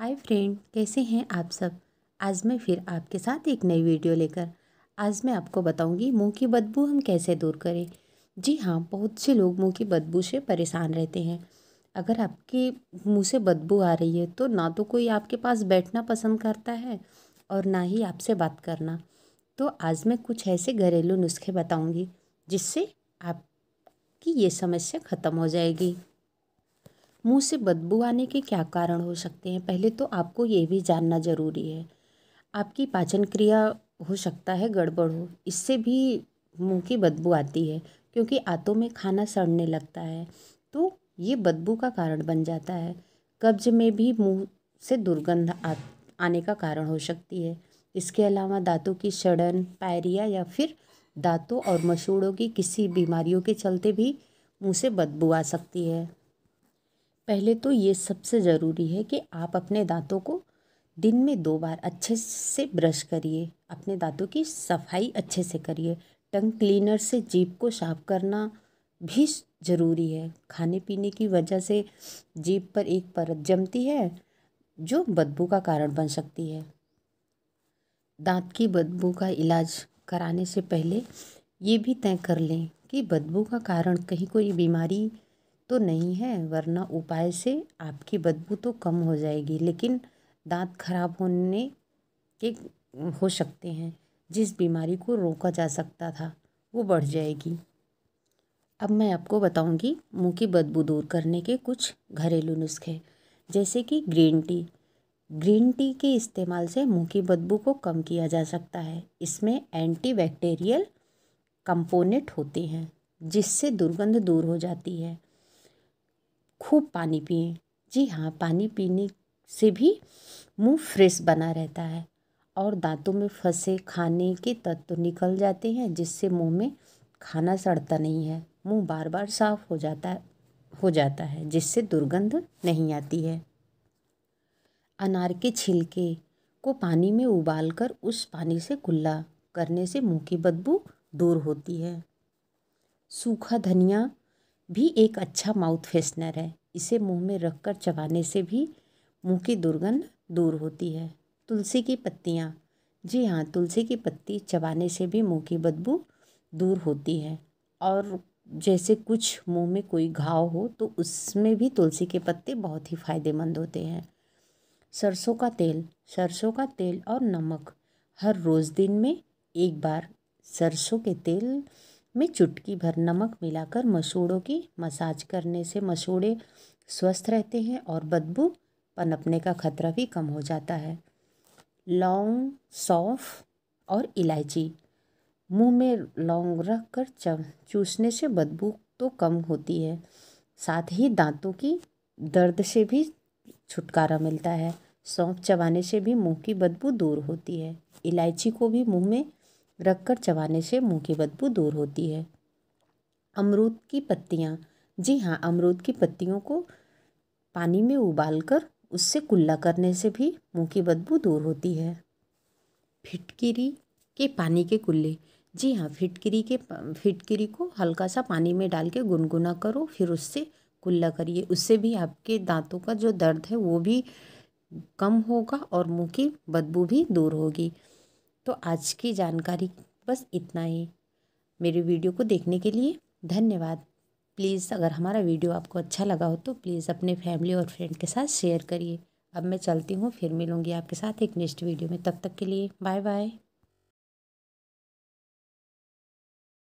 hi friend कैसे हैं आप सब आज मैं फिर आपके साथ एक नई वीडियो लेकर आज मैं आपको बताऊंगी मुंह की बदबू हम कैसे दूर करें जी हाँ बहुत से लोग मुंह की बदबू से परेशान रहते हैं अगर आपके मुंह से बदबू आ रही है तो ना तो कोई आपके पास बैठना पसंद करता है और ना ही आपसे बात करना तो आज मैं कुछ ऐसे घरेलू नुस्खे बताऊँगी जिससे आपकी ये समस्या ख़त्म हो जाएगी मुंह से बदबू आने के क्या कारण हो सकते हैं पहले तो आपको ये भी जानना ज़रूरी है आपकी पाचन क्रिया हो सकता है गड़बड़ हो इससे भी मुंह की बदबू आती है क्योंकि आँतों में खाना सड़ने लगता है तो ये बदबू का कारण बन जाता है कब्ज में भी मुंह से दुर्गंध आने का कारण हो सकती है इसके अलावा दांतों की सड़न पायरिया या फिर दांतों और मसूड़ों की किसी बीमारियों के चलते भी मुंह से बदबू आ सकती है पहले तो ये सबसे ज़रूरी है कि आप अपने दांतों को दिन में दो बार अच्छे से ब्रश करिए अपने दांतों की सफाई अच्छे से करिए टंग क्लीनर से जीभ को साफ करना भी ज़रूरी है खाने पीने की वजह से जीभ पर एक परत जमती है जो बदबू का कारण बन सकती है दांत की बदबू का इलाज कराने से पहले ये भी तय कर लें कि बदबू का कारण कहीं कोई बीमारी तो नहीं है वरना उपाय से आपकी बदबू तो कम हो जाएगी लेकिन दांत खराब होने के हो सकते हैं जिस बीमारी को रोका जा सकता था वो बढ़ जाएगी अब मैं आपको बताऊंगी मुंह की बदबू दूर करने के कुछ घरेलू नुस्खे जैसे कि ग्रीन टी ग्रीन टी के इस्तेमाल से मुंह की बदबू को कम किया जा सकता है इसमें एंटी बैक्टेरियल कंपोनेंट होते हैं जिससे दुर्गंध दूर हो जाती है खूब पानी पिए जी हाँ पानी पीने से भी मुंह फ्रेश बना रहता है और दांतों में फंसे खाने के तत्व निकल जाते हैं जिससे मुंह में खाना सड़ता नहीं है मुंह बार बार साफ हो जाता हो जाता है जिससे दुर्गंध नहीं आती है अनार के छिलके को पानी में उबालकर उस पानी से कुल्ला करने से मुंह की बदबू दूर होती है सूखा धनिया भी एक अच्छा माउथ फ्रेशनर है इसे मुंह में रखकर चबाने से भी मुंह की दुर्गंध दूर होती है तुलसी की पत्तियाँ जी हाँ तुलसी की पत्ती चबाने से भी मुंह की बदबू दूर होती है और जैसे कुछ मुंह में कोई घाव हो तो उसमें भी तुलसी के पत्ते बहुत ही फ़ायदेमंद होते हैं सरसों का तेल सरसों का तेल और नमक हर रोज़ दिन में एक बार सरसों के तेल में चुटकी भर नमक मिलाकर मसूड़ों की मसाज करने से मसूड़े स्वस्थ रहते हैं और बदबू पनपने का खतरा भी कम हो जाता है लौंग सौंफ और इलायची मुंह में लौंग रख कर चूसने से बदबू तो कम होती है साथ ही दांतों की दर्द से भी छुटकारा मिलता है सौंफ चबाने से भी मुंह की बदबू दूर होती है इलायची को भी मुंह में रखकर चबाने से मुंह की बदबू दूर होती है अमरूद की पत्तियाँ जी हाँ अमरूद की पत्तियों को पानी में उबालकर उससे कुल्ला करने से भी मुंह की बदबू दूर होती है फिटकरी के पानी के कुल्ले जी हाँ फिटकरी के फिटकरी को हल्का सा पानी में डाल के गुनगुना करो फिर उससे कुल्ला करिए उससे भी आपके दांतों का जो दर्द है वो भी कम होगा और मुंह की बदबू भी दूर होगी तो आज की जानकारी बस इतना ही मेरे वीडियो को देखने के लिए धन्यवाद प्लीज़ अगर हमारा वीडियो आपको अच्छा लगा हो तो प्लीज़ अपने फैमिली और फ्रेंड के साथ शेयर करिए अब मैं चलती हूँ फिर मिलूँगी आपके साथ एक नेक्स्ट वीडियो में तब तक के लिए बाय बाय